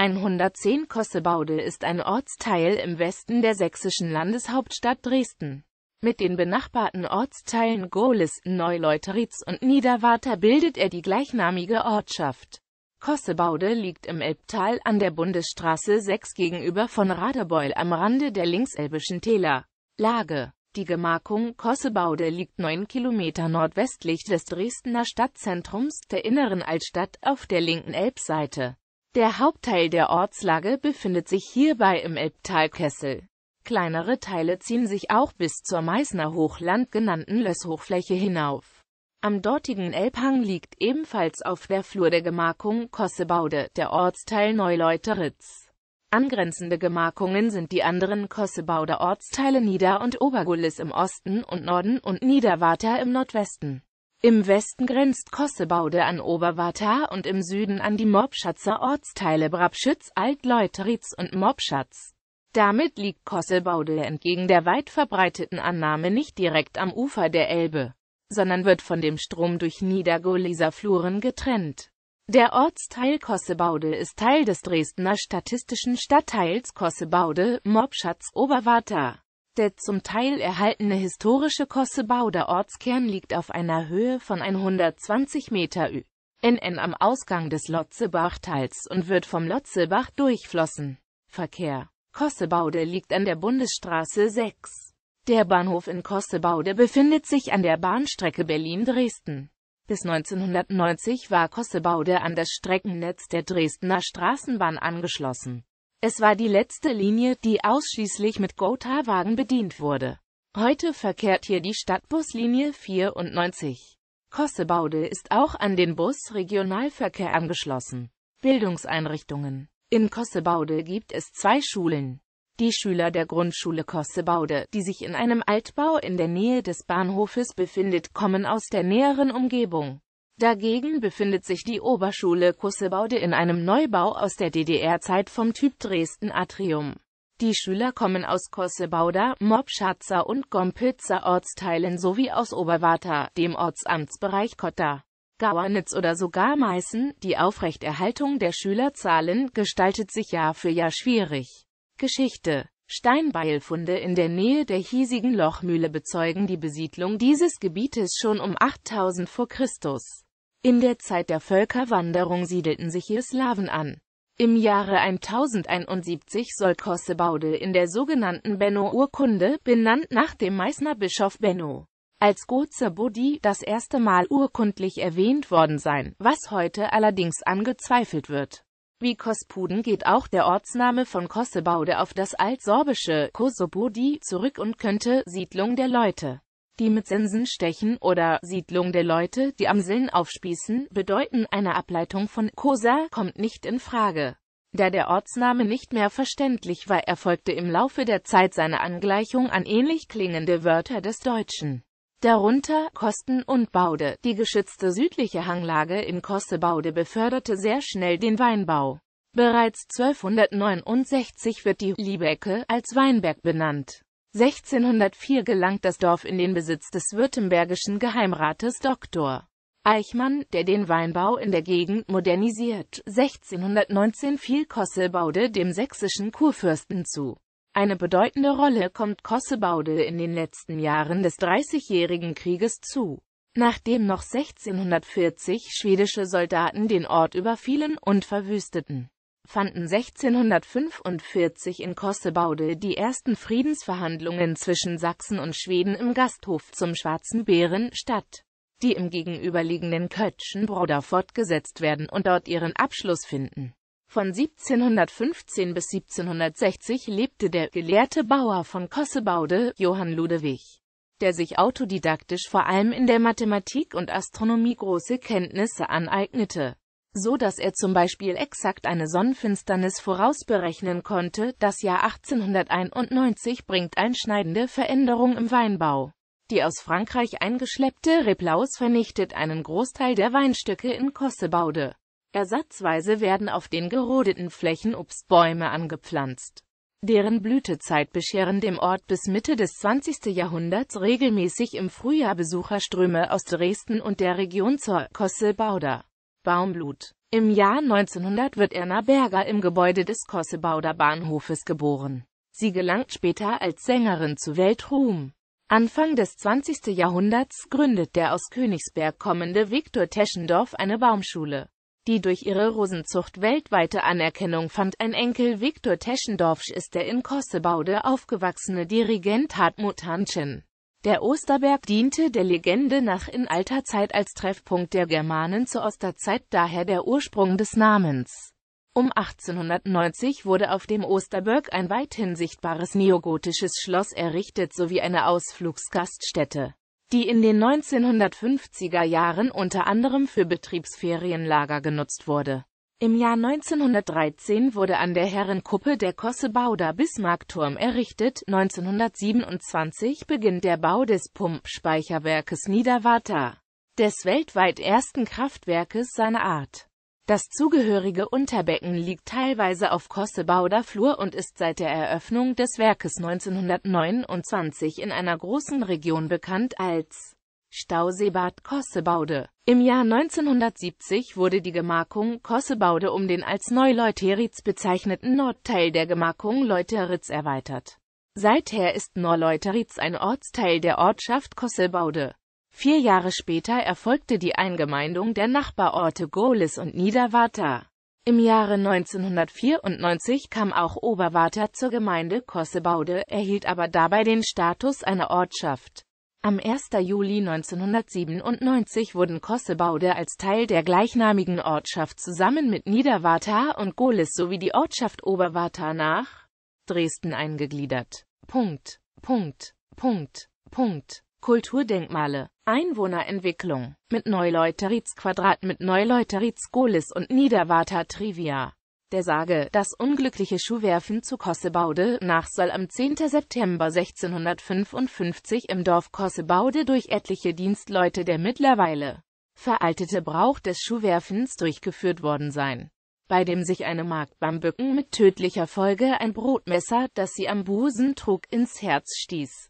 110 Kossebaude ist ein Ortsteil im Westen der sächsischen Landeshauptstadt Dresden. Mit den benachbarten Ortsteilen Gohlis, Neuleuteritz und Niederwarter bildet er die gleichnamige Ortschaft. Kossebaude liegt im Elbtal an der Bundesstraße 6 gegenüber von Radebeul am Rande der linkselbischen Täler. Lage Die Gemarkung Kossebaude liegt 9 Kilometer nordwestlich des Dresdner Stadtzentrums der inneren Altstadt auf der linken Elbseite. Der Hauptteil der Ortslage befindet sich hierbei im Elbtalkessel. Kleinere Teile ziehen sich auch bis zur Meißner Hochland genannten Lösshochfläche hinauf. Am dortigen Elbhang liegt ebenfalls auf der Flur der Gemarkung Kossebaude der Ortsteil Neuleuteritz. Angrenzende Gemarkungen sind die anderen Kossebauder Ortsteile Nieder- und Obergullis im Osten und Norden und Niederwarter im Nordwesten. Im Westen grenzt Kossebaude an Oberwarta und im Süden an die Mobschatzer Ortsteile Brabschütz, Altleuteritz und Mobschatz. Damit liegt Kossebaude entgegen der weit verbreiteten Annahme nicht direkt am Ufer der Elbe, sondern wird von dem Strom durch Niedergoliser Fluren getrennt. Der Ortsteil Kossebaude ist Teil des Dresdner statistischen Stadtteils Kossebaude, Mobschatz, Oberwarta. Der zum Teil erhaltene historische Kossebau der Ortskern liegt auf einer Höhe von 120 Meter Ü. NN am Ausgang des Lotzebachtals und wird vom Lotzebach durchflossen. Verkehr Kossebaude liegt an der Bundesstraße 6. Der Bahnhof in Kossebaude befindet sich an der Bahnstrecke Berlin-Dresden. Bis 1990 war Kossebaude an das Streckennetz der Dresdner Straßenbahn angeschlossen. Es war die letzte Linie, die ausschließlich mit Gotha-Wagen bedient wurde. Heute verkehrt hier die Stadtbuslinie 94. Kossebaude ist auch an den Busregionalverkehr angeschlossen. Bildungseinrichtungen In Kossebaude gibt es zwei Schulen. Die Schüler der Grundschule Kossebaude, die sich in einem Altbau in der Nähe des Bahnhofes befindet, kommen aus der näheren Umgebung. Dagegen befindet sich die Oberschule Kussebaude in einem Neubau aus der DDR-Zeit vom Typ Dresden-Atrium. Die Schüler kommen aus Kossebauda, Mobschatzer und Gompitzer Ortsteilen sowie aus Oberwarta, dem Ortsamtsbereich Kotta, Gauernitz oder sogar Meißen. Die Aufrechterhaltung der Schülerzahlen gestaltet sich Jahr für Jahr schwierig. Geschichte Steinbeilfunde in der Nähe der hiesigen Lochmühle bezeugen die Besiedlung dieses Gebietes schon um 8000 vor Christus. In der Zeit der Völkerwanderung siedelten sich hier Slawen an. Im Jahre 1071 soll Kossebaude in der sogenannten Benno-Urkunde, benannt nach dem Meißner Bischof Benno, als Gozabodi das erste Mal urkundlich erwähnt worden sein, was heute allerdings angezweifelt wird. Wie Kospuden geht auch der Ortsname von Kossebaude auf das altsorbische Kosobodi zurück und könnte Siedlung der Leute die mit Sensen stechen oder Siedlung der Leute, die Amseln aufspießen, bedeuten. Eine Ableitung von Cosa kommt nicht in Frage. Da der Ortsname nicht mehr verständlich war, erfolgte im Laufe der Zeit seine Angleichung an ähnlich klingende Wörter des Deutschen. Darunter Kosten und Baude. Die geschützte südliche Hanglage in Kossebaude beförderte sehr schnell den Weinbau. Bereits 1269 wird die Liebecke als Weinberg benannt. 1604 gelangt das Dorf in den Besitz des württembergischen Geheimrates Dr. Eichmann, der den Weinbau in der Gegend modernisiert. 1619 fiel Kossebaude dem sächsischen Kurfürsten zu. Eine bedeutende Rolle kommt Kossebaude in den letzten Jahren des Dreißigjährigen Krieges zu. Nachdem noch 1640 schwedische Soldaten den Ort überfielen und verwüsteten, fanden 1645 in Kossebaude die ersten Friedensverhandlungen zwischen Sachsen und Schweden im Gasthof zum Schwarzen Bären statt, die im gegenüberliegenden Kötschenbroda fortgesetzt werden und dort ihren Abschluss finden. Von 1715 bis 1760 lebte der gelehrte Bauer von Kossebaude, Johann Ludewig, der sich autodidaktisch vor allem in der Mathematik und Astronomie große Kenntnisse aneignete so dass er zum Beispiel exakt eine Sonnenfinsternis vorausberechnen konnte. Das Jahr 1891 bringt einschneidende Veränderung im Weinbau. Die aus Frankreich eingeschleppte Replaus vernichtet einen Großteil der Weinstücke in Kossebaude. Ersatzweise werden auf den gerodeten Flächen Obstbäume angepflanzt. Deren Blütezeit bescheren dem Ort bis Mitte des 20. Jahrhunderts regelmäßig im Frühjahr Besucherströme aus Dresden und der Region zur Kossebauder. Baumblut. Im Jahr 1900 wird Erna Berger im Gebäude des Kossebauder Bahnhofes geboren. Sie gelangt später als Sängerin zu Weltruhm. Anfang des 20. Jahrhunderts gründet der aus Königsberg kommende Viktor Teschendorf eine Baumschule. Die durch ihre Rosenzucht weltweite Anerkennung fand ein Enkel Viktor Teschendorfsch ist der in Kossebaude aufgewachsene Dirigent Hartmut Hanschen. Der Osterberg diente der Legende nach in alter Zeit als Treffpunkt der Germanen zur Osterzeit, daher der Ursprung des Namens. Um 1890 wurde auf dem Osterberg ein weithin sichtbares neogotisches Schloss errichtet sowie eine Ausflugsgaststätte, die in den 1950er Jahren unter anderem für Betriebsferienlager genutzt wurde im Jahr 1913 wurde an der Herrenkuppe der Kossebauder Bismarckturm errichtet, 1927 beginnt der Bau des Pumpspeicherwerkes Niederwarta, des weltweit ersten Kraftwerkes seiner Art. Das zugehörige Unterbecken liegt teilweise auf Kossebauder Flur und ist seit der Eröffnung des Werkes 1929 in einer großen Region bekannt als Stauseebad Kossebaude. Im Jahr 1970 wurde die Gemarkung Kossebaude um den als Neuleuteritz bezeichneten Nordteil der Gemarkung Leuteritz erweitert. Seither ist Norleuteritz ein Ortsteil der Ortschaft Kossebaude. Vier Jahre später erfolgte die Eingemeindung der Nachbarorte Gohlis und Niederwarta. Im Jahre 1994 kam auch Oberwarta zur Gemeinde Kossebaude, erhielt aber dabei den Status einer Ortschaft. Am 1. Juli 1997 wurden Kossebaude als Teil der gleichnamigen Ortschaft zusammen mit Niederwartha und Gohlis sowie die Ortschaft Oberwartha nach Dresden eingegliedert. Punkt, Punkt, Punkt, Punkt. Kulturdenkmale, Einwohnerentwicklung, mit Neuleuteritz Quadrat mit Neuleuteritz Gohlis und Niederwartha Trivia der Sage, das unglückliche Schuhwerfen zu Kossebaude nach soll am 10. September 1655 im Dorf Kossebaude durch etliche Dienstleute der mittlerweile veraltete Brauch des Schuhwerfens durchgeführt worden sein, bei dem sich eine Magd beim Bücken mit tödlicher Folge ein Brotmesser, das sie am Busen trug, ins Herz stieß